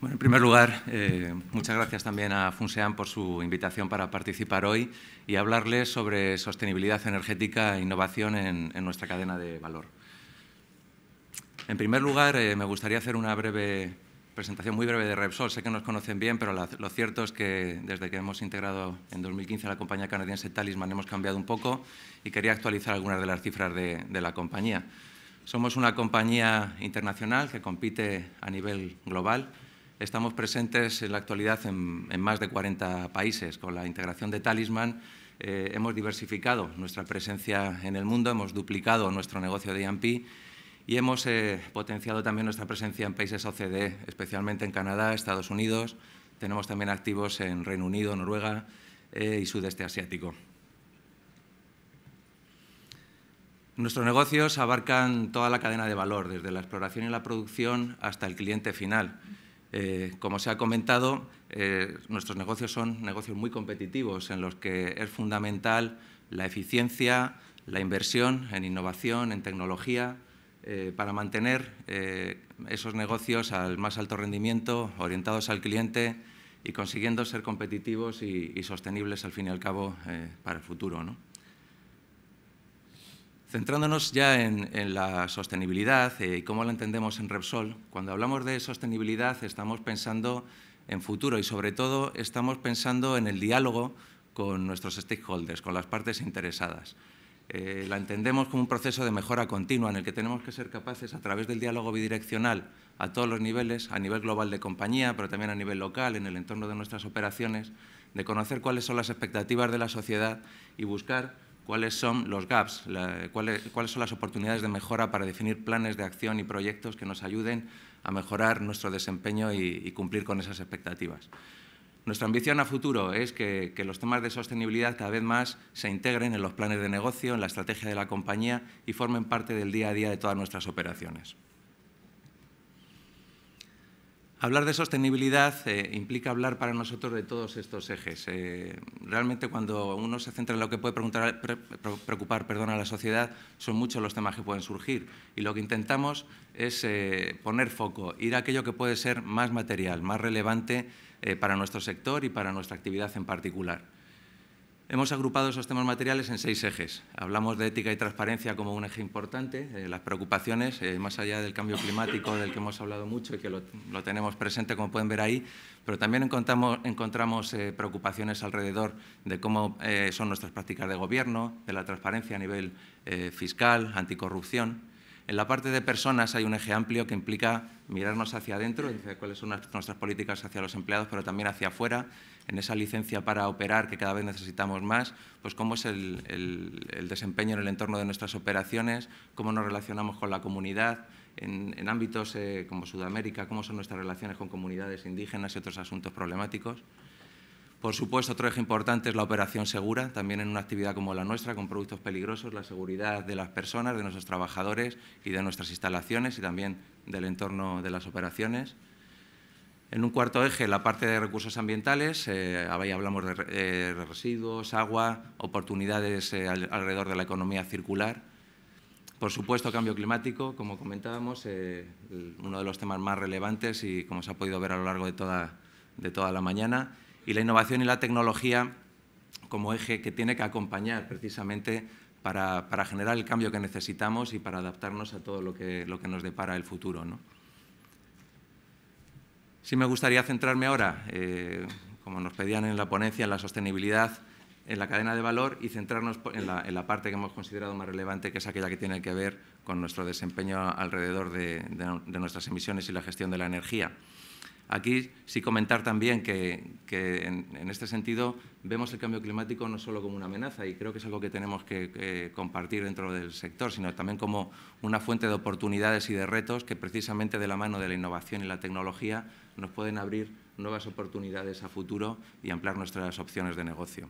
Bueno, en primer lugar, eh, muchas gracias también a Funsean por su invitación para participar hoy y hablarles sobre sostenibilidad energética e innovación en, nuestra cadena de valor. En primer lugar, eh, me gustaría hacer una breve presentación muy breve de Repsol. Sé que nos conocen bien, pero lo cierto es que desde que hemos integrado en 2015 a la compañía canadiense Talisman hemos cambiado un poco y quería actualizar algunas de las cifras de, de la compañía. Somos una compañía internacional que compite a nivel global Estamos presentes en la actualidad en, más de 40 países. Con la integración de Talisman eh, hemos diversificado nuestra presencia en el mundo, hemos duplicado nuestro negocio de IAMP y hemos eh, potenciado también nuestra presencia en países OCDE, especialmente en Canadá, Estados Unidos. Tenemos también activos en Reino Unido, Noruega eh, y sudeste asiático. Nuestros negocios abarcan toda la cadena de valor, desde la exploración y la producción hasta el cliente final. Eh, como se ha comentado, eh, nuestros negocios son negocios muy competitivos en los que es fundamental la eficiencia, la inversión en innovación, en tecnología, eh, para mantener esos negocios al más alto rendimiento, orientados al cliente y consiguiendo ser competitivos y, sostenibles al fin y al cabo para el futuro. Centrándonos ya en, la sostenibilidad eh, y cómo la entendemos en Repsol, cuando hablamos de sostenibilidad estamos pensando en futuro y sobre todo estamos pensando en el diálogo con nuestros stakeholders, con las partes interesadas. Eh, la entendemos como un proceso de mejora continua en el que tenemos que ser capaces, a través del diálogo bidireccional a todos los niveles, a nivel global de compañía, pero también a nivel local, en el entorno de nuestras operaciones, de conocer cuáles son las expectativas de la sociedad y buscar cuáles son los gaps, cuáles, son las oportunidades de mejora para definir planes de acción y proyectos que nos ayuden a mejorar nuestro desempeño y, cumplir con esas expectativas. Nuestra ambición a futuro es que, que, los temas de sostenibilidad cada vez más se integren en los planes de negocio, en la estrategia de la compañía y formen parte del día a día de todas nuestras operaciones. Hablar de sostenibilidad eh, implica hablar para nosotros de todos estos ejes. Eh, realmente cuando uno se centra en lo que puede preocupar a la sociedad, son muchos los temas que pueden surgir. Y lo que intentamos es eh, poner foco, ir a aquello que puede ser más material, más relevante para nuestro sector y para nuestra actividad en particular. Hemos agrupado esos temas materiales en seis ejes. Hablamos de ética y transparencia como un eje importante, eh, las preocupaciones, eh, más allá del cambio climático del que hemos hablado mucho y que lo, tenemos presente, como pueden ver ahí, pero también encontramos, eh, preocupaciones alrededor de cómo son nuestras prácticas de gobierno, de la transparencia a nivel fiscal, anticorrupción. En la parte de personas hay un eje amplio que implica mirarnos hacia adentro, cuáles son nuestras políticas hacia los empleados, pero también hacia afuera, en esa licencia para operar que cada vez necesitamos más, pues cómo es el, desempeño en el entorno de nuestras operaciones, cómo nos relacionamos con la comunidad, en, ámbitos eh, como Sudamérica, cómo son nuestras relaciones con comunidades indígenas y otros asuntos problemáticos. Por supuesto, otro eje importante es la operación segura, también en una actividad como la nuestra, con productos peligrosos, la seguridad de las personas, de nuestros trabajadores y de nuestras instalaciones y también del entorno de las operaciones. En un cuarto eje, la parte de recursos ambientales, eh, ahí hablamos eh, de residuos, agua, oportunidades eh, alrededor de la economía circular. Por supuesto, cambio climático, como comentábamos, uno de los temas más relevantes y como se ha podido ver a lo largo de toda la mañana y la innovación y la tecnología como eje que tiene que acompañar precisamente para, generar el cambio que necesitamos y para adaptarnos a todo lo que, nos depara el futuro. Sí me gustaría centrarme ahora, eh, como nos pedían en la ponencia, en la sostenibilidad, en la cadena de valor y centrarnos en la, parte que hemos considerado más relevante, que es aquella que tiene que ver con nuestro desempeño alrededor de nuestras emisiones y la gestión de la energía. Aquí sí comentar también que, en, este sentido vemos el cambio climático no solo como una amenaza, y creo que es algo que tenemos que compartir dentro del sector, sino también como una fuente de oportunidades y de retos que precisamente de la mano de la innovación y la tecnología nos pueden abrir nuevas oportunidades a futuro y ampliar nuestras opciones de negocio.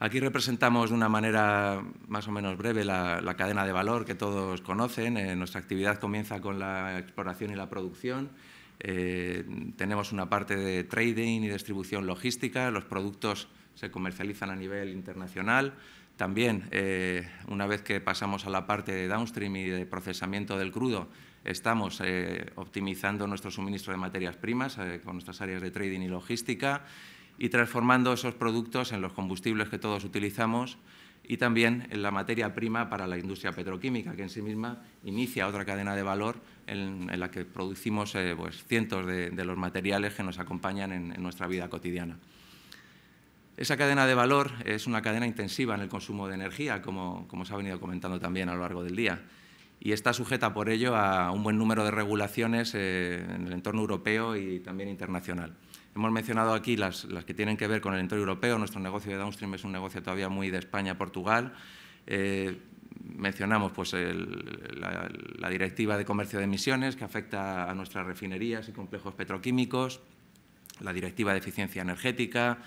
Aquí representamos de una manera más o menos breve la, cadena de valor que todos conocen. Eh, nuestra actividad comienza con la exploración y la producción. Eh, tenemos una parte de trading y distribución logística. Los productos se comercializan a nivel internacional. También, eh, una vez que pasamos a la parte de downstream y de procesamiento del crudo, estamos optimizando nuestro suministro de materias primas con nuestras áreas de trading y logística y transformando esos productos en los combustibles que todos utilizamos y también en la materia prima para la industria petroquímica, que en sí misma inicia otra cadena de valor en, la que producimos eh, pues, cientos de, los materiales que nos acompañan en, nuestra vida cotidiana. Esa cadena de valor es una cadena intensiva en el consumo de energía, como, se ha venido comentando también a lo largo del día, y está sujeta por ello a un buen número de regulaciones eh, en el entorno europeo y también internacional. Hemos mencionado aquí las, que tienen que ver con el entorno europeo. Nuestro negocio de downstream es un negocio todavía muy de España-Portugal. Eh, mencionamos pues, la, directiva de comercio de emisiones que afecta a nuestras refinerías y complejos petroquímicos, la directiva de eficiencia energética,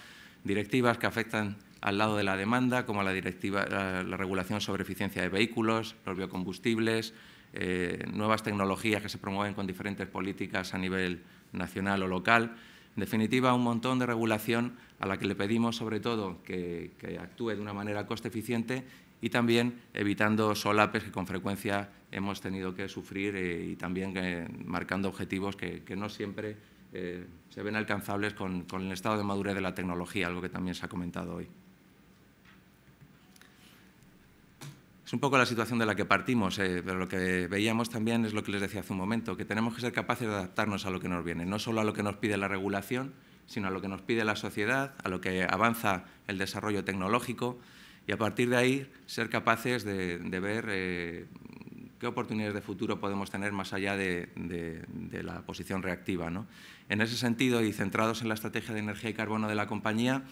directivas que afectan al lado de la demanda, como la, directiva, la, regulación sobre eficiencia de vehículos, los biocombustibles, eh, nuevas tecnologías que se promueven con diferentes políticas a nivel nacional o local. En definitiva, un montón de regulación a la que le pedimos, sobre todo, que, actúe de una manera coste eficiente y también evitando solapes que con frecuencia hemos tenido que sufrir eh, y también eh, marcando objetivos que, no siempre eh, se ven alcanzables con el estado de madurez de la tecnología, algo que también se ha comentado hoy. Es un poco la situación de la que partimos, eh, pero lo que veíamos también es lo que les decía hace un momento, que tenemos que ser capaces de adaptarnos a lo que nos viene, no solo a lo que nos pide la regulación, sino a lo que nos pide la sociedad, a lo que avanza el desarrollo tecnológico y a partir de ahí ser capaces de, ver eh, qué oportunidades de futuro podemos tener más allá de, la posición reactiva. En ese sentido, y centrados en la estrategia de energía y carbono de la compañía,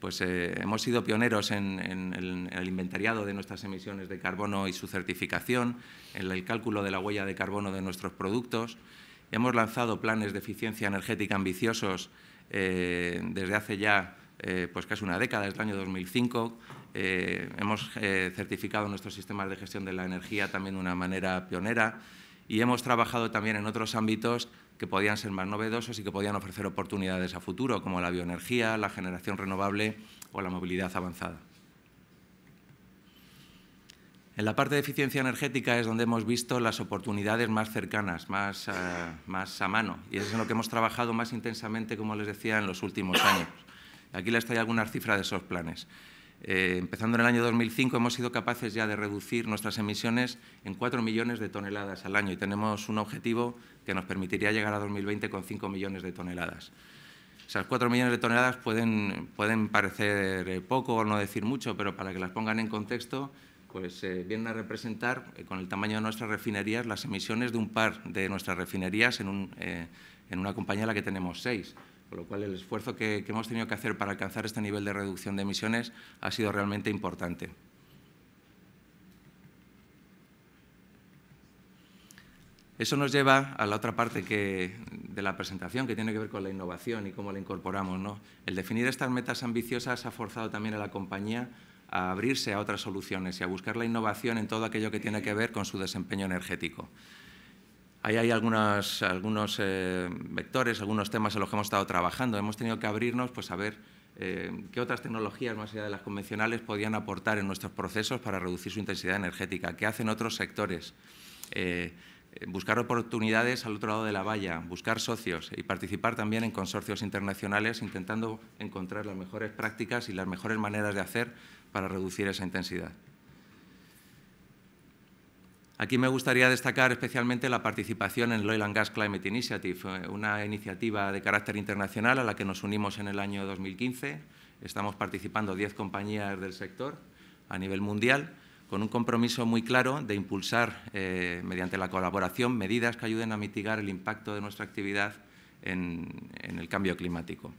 pues eh, hemos sido pioneros en, el inventariado de nuestras emisiones de carbono y su certificación, en el cálculo de la huella de carbono de nuestros productos. Hemos lanzado planes de eficiencia energética ambiciosos eh, desde hace ya eh, pues casi una década, desde el año 2005. hemos certificado nuestros sistemas de gestión de la energía también de una manera pionera y hemos trabajado también en otros ámbitos que podían ser más novedosos y que podían ofrecer oportunidades a futuro, como la bioenergía, la generación renovable o la movilidad avanzada. En la parte de eficiencia energética es donde hemos visto las oportunidades más cercanas, más, eh, a mano, y es en lo que hemos trabajado más intensamente, como les decía, en los últimos años. Aquí les traigo algunas cifras de esos planes. Eh, empezando en el año 2005, hemos sido capaces ya de reducir nuestras emisiones en 4 millones de toneladas al año y tenemos un objetivo que nos permitiría llegar a 2020 con 5 millones de toneladas. Esas 4 millones de toneladas pueden, parecer eh, poco o no decir mucho, pero para que las pongan en contexto, pues eh, vienen a representar con el tamaño de nuestras refinerías las emisiones de un par de nuestras refinerías en, una compañía en la que tenemos seis con lo cual el esfuerzo que, hemos tenido que hacer para alcanzar este nivel de reducción de emisiones ha sido realmente importante. Eso nos lleva a la otra parte de la presentación, que tiene que ver con la innovación y cómo la incorporamos. El definir estas metas ambiciosas ha forzado también a la compañía a abrirse a otras soluciones y a buscar la innovación en todo aquello que tiene que ver con su desempeño energético. Ahí hay algunos, algunos eh, vectores, algunos temas en los que hemos estado trabajando. Hemos tenido que abrirnos pues, a ver eh, qué otras tecnologías, más allá de las convencionales, podían aportar en nuestros procesos para reducir su intensidad energética, qué hacen otros sectores. Eh, buscar oportunidades al otro lado de la valla, buscar socios y participar también en consorcios internacionales intentando encontrar las mejores prácticas y las mejores maneras de hacer para reducir esa intensidad. Aquí me gustaría destacar especialmente la participación en el Oil and Gas Climate Initiative, eh, una iniciativa de carácter internacional a la que nos unimos en el año 2015. Estamos participando 10 compañías del sector a nivel mundial con un compromiso muy claro de impulsar, eh, mediante la colaboración, medidas que ayuden a mitigar el impacto de nuestra actividad en, el cambio climático.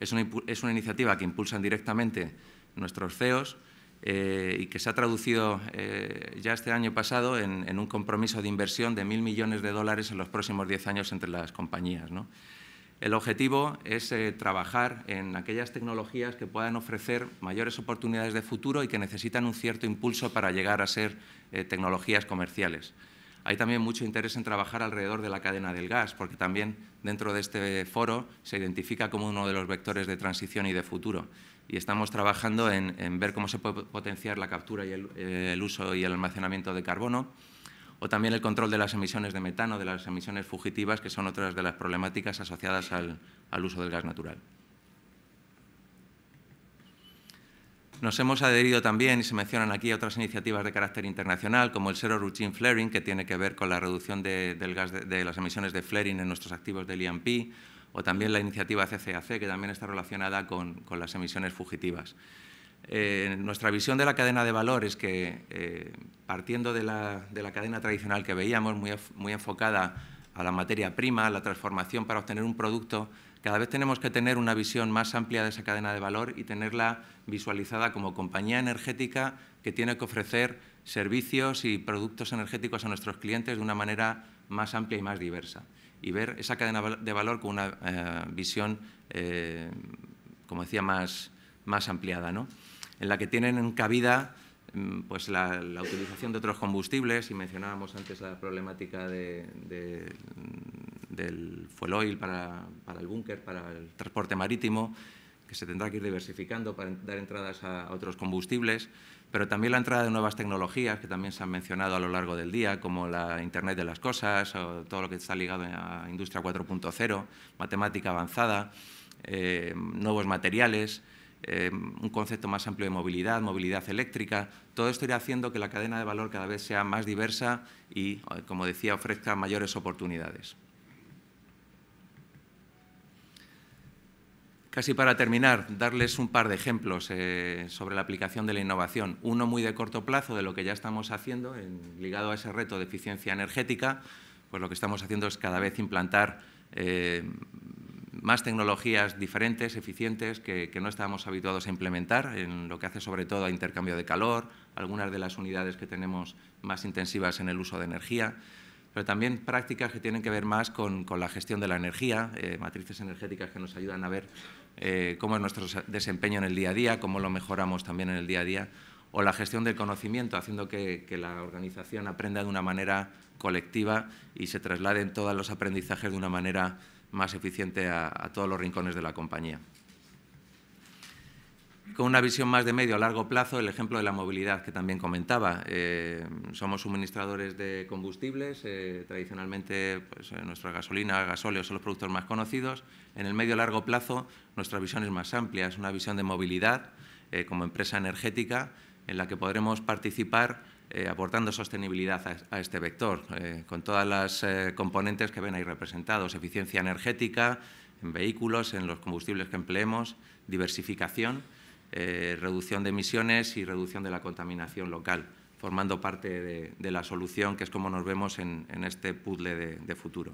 Es una, es una iniciativa que impulsan directamente nuestros CEOs, eh, y que se ha traducido eh, ya este año pasado en, un compromiso de inversión de mil millones de dólares en los próximos diez años entre las compañías. El objetivo es eh, trabajar en aquellas tecnologías que puedan ofrecer mayores oportunidades de futuro y que necesitan un cierto impulso para llegar a ser tecnologías comerciales. Hay también mucho interés en trabajar alrededor de la cadena del gas, porque también dentro de este foro se identifica como uno de los vectores de transición y de futuro y estamos trabajando en, ver cómo se puede potenciar la captura y eh, el, uso y el almacenamiento de carbono, o también el control de las emisiones de metano, de las emisiones fugitivas, que son otras de las problemáticas asociadas al, uso del gas natural. Nos hemos adherido también, y se mencionan aquí, otras iniciativas de carácter internacional, como el Zero Routine Flaring, que tiene que ver con la reducción del gas de, las emisiones de flaring en nuestros activos del IMP, o también la iniciativa CCAC, que también está relacionada con, las emisiones fugitivas. Eh, nuestra visión de la cadena de valor es que, eh, partiendo de la, cadena tradicional que veíamos, muy, muy enfocada a la materia prima, a la transformación para obtener un producto, cada vez tenemos que tener una visión más amplia de esa cadena de valor y tenerla visualizada como compañía energética que tiene que ofrecer servicios y productos energéticos a nuestros clientes de una manera más amplia y más diversa. Y ver esa cadena de valor con una eh, visión, eh, como decía, más, más ampliada, ¿no? en la que tienen cabida mm, pues la, utilización de otros combustibles y mencionábamos antes la problemática del fuel oil para, para el búnker, para el transporte marítimo, que se tendrá que ir diversificando para dar entradas a otros combustibles, pero también la entrada de nuevas tecnologías que también se han mencionado a lo largo del día, como la Internet de las Cosas o todo lo que está ligado a Industria 4.0, matemática avanzada, eh, nuevos materiales, eh, un concepto más amplio de movilidad, movilidad eléctrica. Todo esto irá haciendo que la cadena de valor cada vez sea más diversa y, como decía, ofrezca mayores oportunidades. Casi para terminar, darles un par de ejemplos eh, sobre la aplicación de la innovación. Uno muy de corto plazo de lo que ya estamos haciendo, ligado a ese reto de eficiencia energética, pues lo que estamos haciendo es cada vez implantar eh, más tecnologías diferentes, eficientes, que, no estábamos habituados a implementar, en lo que hace sobre todo a intercambio de calor, algunas de las unidades que tenemos más intensivas en el uso de energía, pero también prácticas que tienen que ver más con, la gestión de la energía, eh, matrices energéticas que nos ayudan a ver eh, cómo es nuestro desempeño en el día a día, cómo lo mejoramos también en el día a día, o la gestión del conocimiento, haciendo que, la organización aprenda de una manera colectiva y se trasladen todos los aprendizajes de una manera más eficiente a todos los rincones de la compañía con una visión más de medio a largo plazo, el ejemplo de la movilidad que también comentaba. Eh, somos suministradores de combustibles, eh, tradicionalmente pues, eh, nuestra gasolina, gasóleo son los productos más conocidos. En el medio a largo plazo nuestra visión es más amplia, es una visión de movilidad como empresa energética en la que podremos participar aportando sostenibilidad a, a este vector, con todas las componentes que ven ahí representados, eficiencia energética, en vehículos, en los combustibles que empleemos, diversificación eh, reducción de emisiones y reducción de la contaminación local, formando parte de, la solución, que es como nos vemos en, este puzzle de, futuro.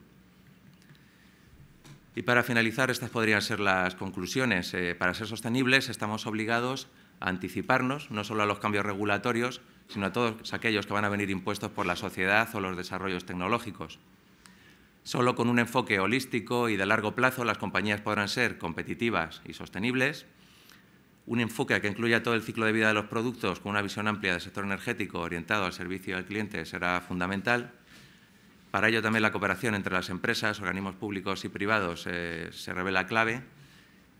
Y para finalizar, estas podrían ser las conclusiones. Eh, para ser sostenibles estamos obligados a anticiparnos, no solo a los cambios regulatorios, sino a todos aquellos que van a venir impuestos por la sociedad o los desarrollos tecnológicos. Solo con un enfoque holístico y de largo plazo las compañías podrán ser competitivas y sostenibles, un enfoque que incluya todo el ciclo de vida de los productos con una visión amplia del sector energético orientado al servicio al cliente será fundamental. Para ello también la cooperación entre las empresas, organismos públicos y privados eh, se revela clave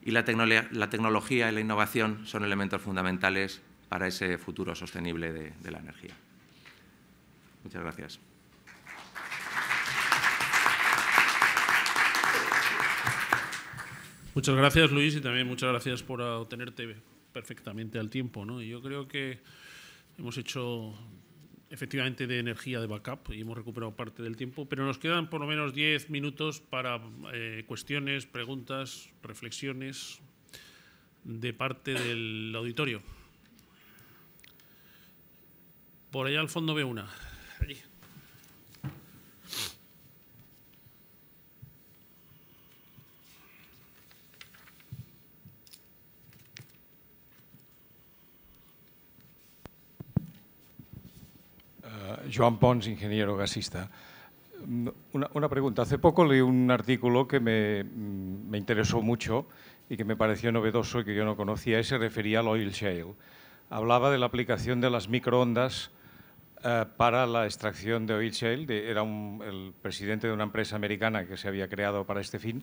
y la, tecnología y la innovación son elementos fundamentales para ese futuro sostenible de la energía. Muchas gracias. Muchas gracias, Luis, y también muchas gracias por ah, tenerte perfectamente al tiempo. ¿no? yo creo que hemos hecho efectivamente de energía de backup y hemos recuperado parte del tiempo, pero nos quedan por lo menos 10 minutos para eh, cuestiones, preguntas, reflexiones de parte del auditorio. Por allá al fondo ve una. Eh, Joan Pons, ingeniero gasista. Mm, una, pregunta. Hace poco leí un artículo que mm, me, interesó mucho y que me pareció novedoso y que yo no conocía y se refería al oil shale. Hablaba de la aplicación de las microondas eh, para la extracción de oil shale. era el presidente de una empresa americana que se había creado para este fin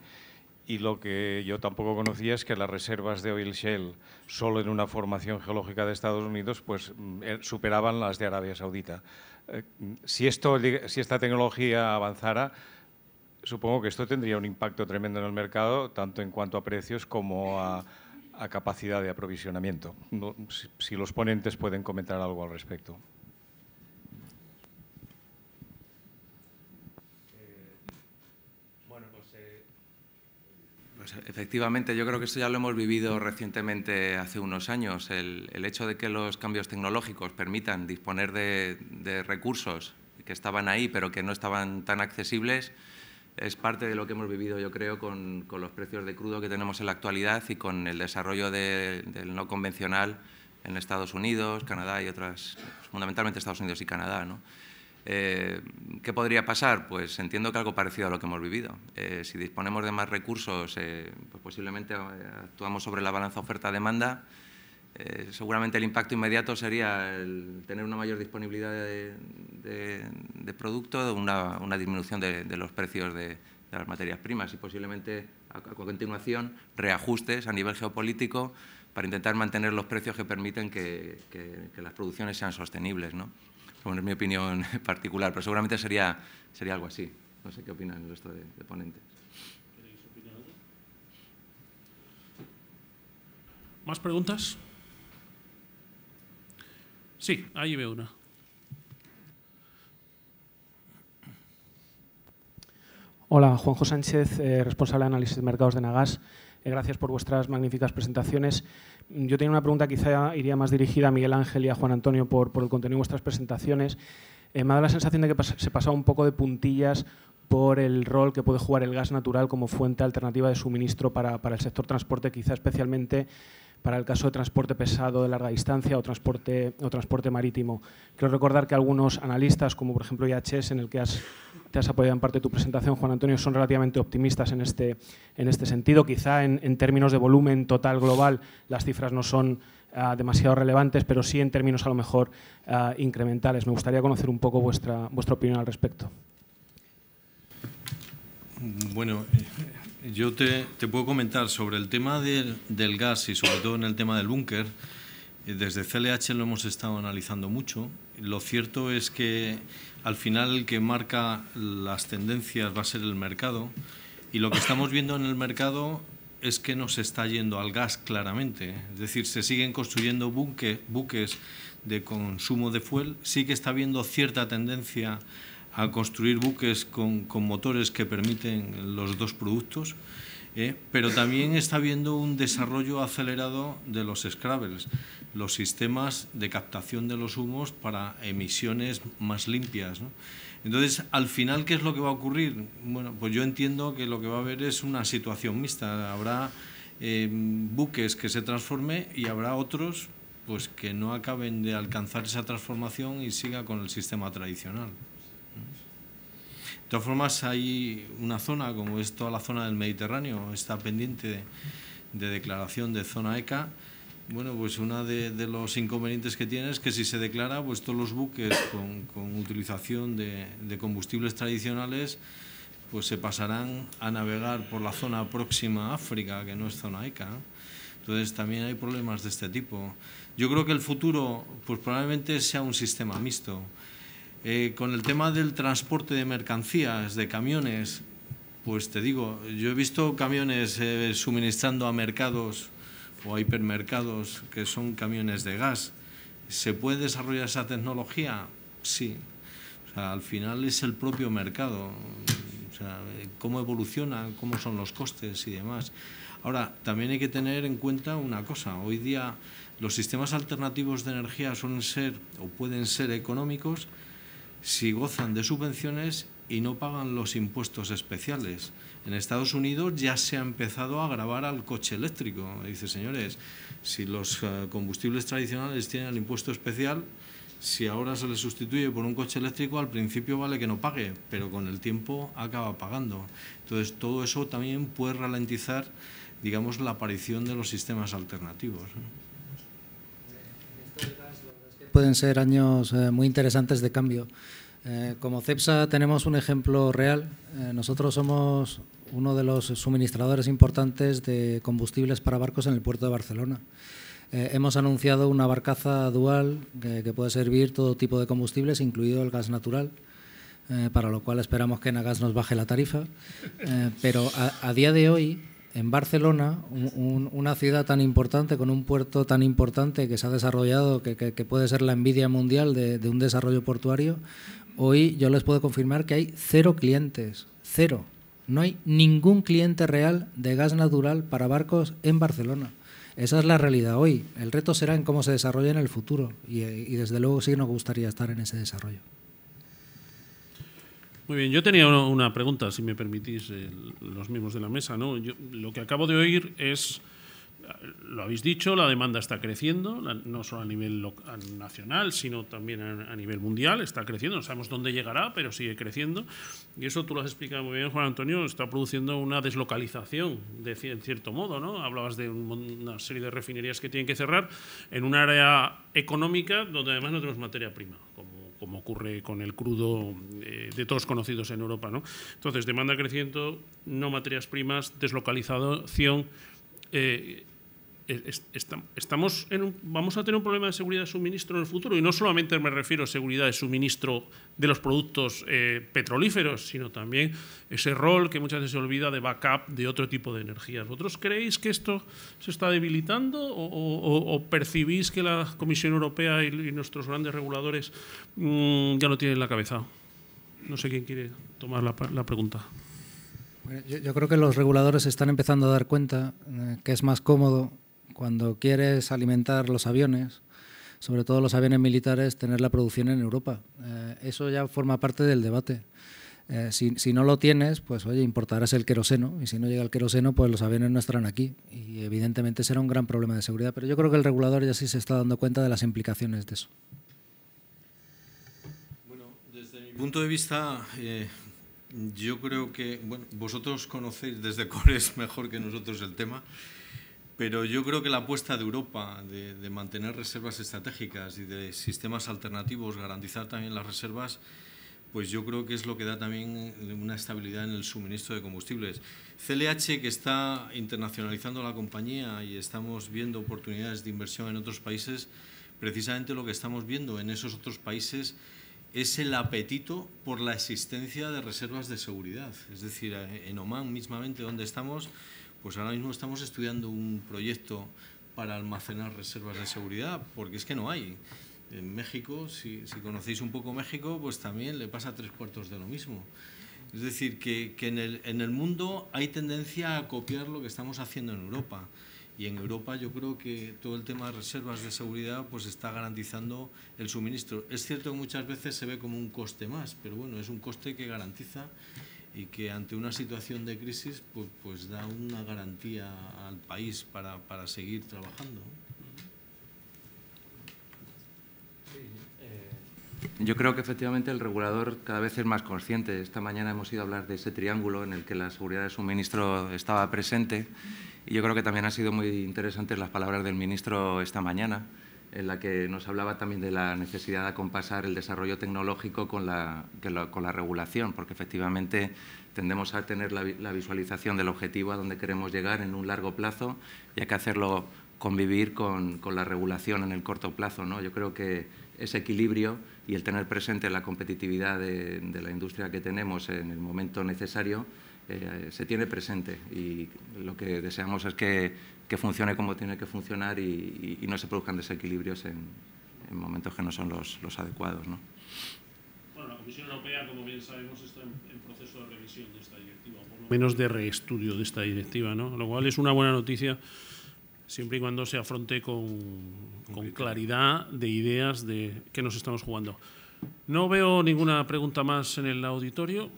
y lo que yo tampoco conocía es que las reservas de oil shale solo en una formación geológica de Estados Unidos pues mm, eh, superaban las de Arabia Saudita. Eh, si, esto, si esta tecnología avanzara, supongo que esto tendría un impacto tremendo en el mercado, tanto en cuanto a precios como a, capacidad de aprovisionamiento. si los ponentes pueden comentar algo al respecto. Pues, efectivamente, yo creo que eso ya lo hemos vivido recientemente hace unos años. El, hecho de que los cambios tecnológicos permitan disponer de, recursos que estaban ahí pero que no estaban tan accesibles es parte de lo que hemos vivido, yo creo, con, los precios de crudo que tenemos en la actualidad y con el desarrollo del no convencional en Estados Unidos, Canadá y otras, fundamentalmente Estados Unidos y Canadá. ¿no? Eh, ¿Qué podría pasar? Pues entiendo que algo parecido a lo que hemos vivido. Eh, si disponemos de más recursos, eh, pues posiblemente actuamos sobre la balanza oferta-demanda. seguramente el impacto inmediato sería el tener una mayor disponibilidad de, de, producto, una, disminución de, los precios de, las materias primas y posiblemente a, continuación reajustes a nivel geopolítico para intentar mantener los precios que permiten que, que las producciones sean sostenibles. ¿no? Bueno, es mi opinión particular, pero seguramente sería, sería algo así. No sé qué opinan los resto de, ponentes. ¿Más preguntas? Sí, ahí veo una. Hola, Juanjo Sánchez, eh, responsable de análisis de mercados de Nagas. Eh, gracias por vuestras magníficas presentaciones yo tenía una pregunta, quizá iría más dirigida a Miguel Ángel y a Juan Antonio por, el contenido de vuestras presentaciones. Eh, me ha dado la sensación de que se pasaba un poco de puntillas por el rol que puede jugar el gas natural como fuente alternativa de suministro para el sector transporte, quizá especialmente para el caso de transporte pesado de larga distancia o transporte, o transporte marítimo. Quiero recordar que algunos analistas, como por ejemplo IHS, en el que has, te has apoyado en parte de tu presentación, Juan Antonio, son relativamente optimistas en este, en este sentido. Quizá en, términos de volumen total global las cifras no son ah, demasiado relevantes, pero sí en términos a lo mejor ah, incrementales. Me gustaría conocer un poco vuestra, vuestra opinión al respecto. Bueno, yo te, te, puedo comentar sobre el tema del, del, gas y sobre todo en el tema del búnker. Eh, desde CLH lo hemos estado analizando mucho. Lo cierto es que al final el que marca las tendencias va a ser el mercado y lo que estamos viendo en el mercado es que no se está yendo al gas claramente. Es decir, se siguen construyendo buques de consumo de fuel. Sí que está habiendo cierta tendencia a construir buques con, motores que permiten los dos productos. Eh, pero también está habiendo un desarrollo acelerado de los scrubbers, los sistemas de captación de los humos para emisiones más limpias. Entonces, al final, ¿qué es lo que va a ocurrir? Bueno, pues yo entiendo que lo que va a haber es una situación mixta. Habrá eh, buques que se transformen y habrá otros pues que no acaben de alcanzar esa transformación y siga con el sistema tradicional todas formas, hay una zona, como es toda la zona del Mediterráneo, está pendiente de, declaración de zona ECA. Bueno, pues uno de, los inconvenientes que tiene es que si se declara, pues todos los buques con, utilización de, de, combustibles tradicionales, pues se pasarán a navegar por la zona próxima a África, que no es zona ECA. Entonces también hay problemas de este tipo. Yo creo que el futuro, pues probablemente sea un sistema mixto. Eh, con el tema del transporte de mercancías, de camiones, pues te digo, yo he visto camiones eh, suministrando a mercados o a hipermercados que son camiones de gas. ¿Se puede desarrollar esa tecnología? Sí. al final es el propio mercado. cómo evoluciona, cómo son los costes y demás. Ahora, también hay que tener en cuenta una cosa. Hoy día los sistemas alternativos de energía suelen ser o pueden ser económicos, si gozan de subvenciones y no pagan los impuestos especiales. En Estados Unidos ya se ha empezado a grabar al coche eléctrico. Dice, señores, si los eh, combustibles tradicionales tienen el impuesto especial, si ahora se le sustituye por un coche eléctrico, al principio vale que no pague, pero con el tiempo acaba pagando. Entonces, todo eso también puede ralentizar, digamos, la aparición de los sistemas alternativos pueden ser años eh, muy interesantes de cambio. Eh, como CEPSA tenemos un ejemplo real. Eh, nosotros somos uno de los suministradores importantes de combustibles para barcos en el puerto de Barcelona. hemos anunciado una barcaza dual que puede servir todo tipo de combustibles, incluido el gas natural. para lo cual esperamos que Nagas nos baje la tarifa. pero a, día de hoy en Barcelona, una ciudad tan importante, con un puerto tan importante que se ha desarrollado, que, puede ser la envidia mundial de, un desarrollo portuario, hoy yo les puedo confirmar que hay cero clientes, cero. No hay ningún cliente real de gas natural para barcos en Barcelona. Esa es la realidad hoy. El reto será en cómo se desarrolla en el futuro y desde luego sí nos gustaría estar en ese desarrollo. Muy bien, yo tenía una pregunta, si me permitís, los miembros de la mesa. ¿no? lo que acabo de oír es, lo habéis dicho, la demanda está creciendo, no solo a nivel nacional, sino también a, nivel mundial, está creciendo. No sabemos dónde llegará, pero sigue creciendo. Y eso tú lo has explicado muy bien, Juan Antonio, está produciendo una deslocalización, en cierto modo. ¿no? Hablabas de una serie de refinerías que tienen que cerrar en un área económica donde además no tenemos materia prima, como como ocurre con el crudo eh, de todos conocidos en Europa. ¿no? Entonces, demanda creciente, no materias primas, deslocalización, eh, eh, estamos vamos a tener un problema de seguridad de suministro en el futuro y no solamente me refiero a seguridad de suministro de los productos eh, petrolíferos, sino también ese rol que muchas veces se olvida de backup de otro tipo de energías. ¿Vosotros creéis que esto se está debilitando o, percibís que la Comisión Europea y, nuestros grandes reguladores mm, ya lo tienen en la cabeza? No sé quién quiere tomar la, pregunta. yo, creo que los reguladores están empezando a dar cuenta eh, que es más cómodo cuando quieres alimentar los aviones, sobre todo los aviones militares, tener la producción en Europa. Eh, eso ya forma parte del debate. Eh, si, no lo tienes, pues oye, importarás el queroseno y si no llega el queroseno, pues los aviones no estarán aquí y evidentemente será un gran problema de seguridad. Pero yo creo que el regulador ya sí se está dando cuenta de las implicaciones de eso. Bueno, desde mi punto de vista, eh, yo creo que bueno, vosotros conocéis desde Cores mejor que nosotros el tema. Pero yo creo que la apuesta de Europa de, mantener reservas estratégicas y de sistemas alternativos, garantizar también las reservas, pues yo creo que es lo que da también una estabilidad en el suministro de combustibles. CLH, que está internacionalizando la compañía y estamos viendo oportunidades de inversión en otros países, precisamente lo que estamos viendo en esos otros países es el apetito por la existencia de reservas de seguridad. Es decir, en Oman mismamente, donde estamos, pues ahora mismo estamos estudiando un proyecto para almacenar reservas de seguridad, porque es que no hay. En México, si, conocéis un poco México, pues también le pasa tres cuartos de lo mismo. Es decir, que, en, el, mundo hay tendencia a copiar lo que estamos haciendo en Europa. Y en Europa yo creo que todo el tema de reservas de seguridad pues está garantizando el suministro. Es cierto que muchas veces se ve como un coste más, pero bueno, es un coste que garantiza y que ante una situación de crisis pues, pues da una garantía al país para, para seguir trabajando. Eh. Yo creo que efectivamente el regulador cada vez es más consciente. Esta mañana hemos ido a hablar de ese triángulo en el que la seguridad de suministro estaba presente y yo creo que también han sido muy interesantes las palabras del ministro esta mañana en la que nos hablaba también de la necesidad de compasar el desarrollo tecnológico con la, la regulación, porque efectivamente tendemos a tener la, visualización del objetivo a donde queremos llegar en un largo plazo y hay que hacerlo convivir con, la regulación en el corto plazo. ¿no? Yo creo que ese equilibrio y el tener presente la competitividad de la industria que tenemos en el momento necesario eh, se tiene presente y lo que deseamos es que, funcione como tiene que funcionar y, no se produzcan desequilibrios en, momentos que no son los, adecuados. ¿no? Bueno, la Comisión Europea, como bien sabemos, está en, proceso de revisión de esta directiva. menos de reestudio de esta directiva, ¿no? lo cual es una buena noticia siempre y cuando se afronte con, con claridad de ideas de qué nos estamos jugando. No veo ninguna pregunta más en el auditorio.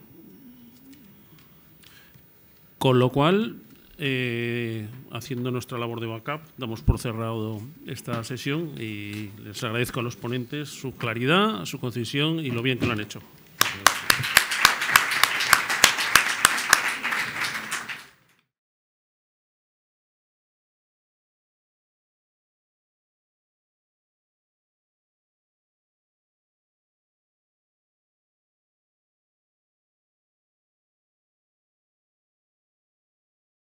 Con lo cual, eh, haciendo nuestra labor de backup, damos por cerrado esta sesión y les agradezco a los ponentes su claridad, su concisión y lo bien que lo han hecho.